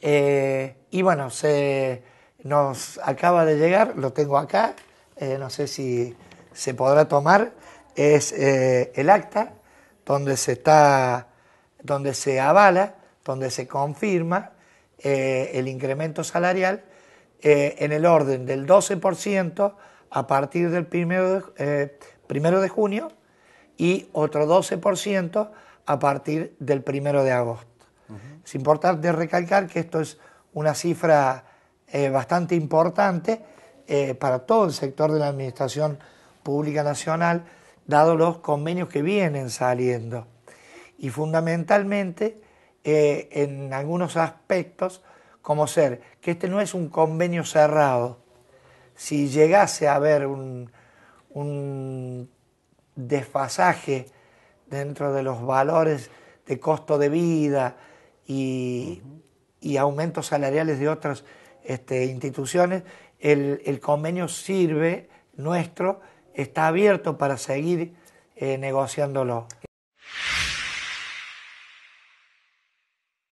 Eh, y bueno, se nos acaba de llegar, lo tengo acá, eh, no sé si se podrá tomar, es eh, el acta donde se está, donde se avala, donde se confirma el incremento salarial en el orden del 12% a partir del primero de, primero de junio y otro 12% a partir del primero de agosto. Es importante recalcar que esto es una cifra eh, bastante importante eh, para todo el sector de la Administración Pública Nacional, dado los convenios que vienen saliendo. Y fundamentalmente, eh, en algunos aspectos, como ser que este no es un convenio cerrado. Si llegase a haber un desfasaje dentro de los valores de costo de vida, y, aumentos salariales de otras este, instituciones, el, convenio sirve, nuestro, está abierto para seguir eh, negociándolo.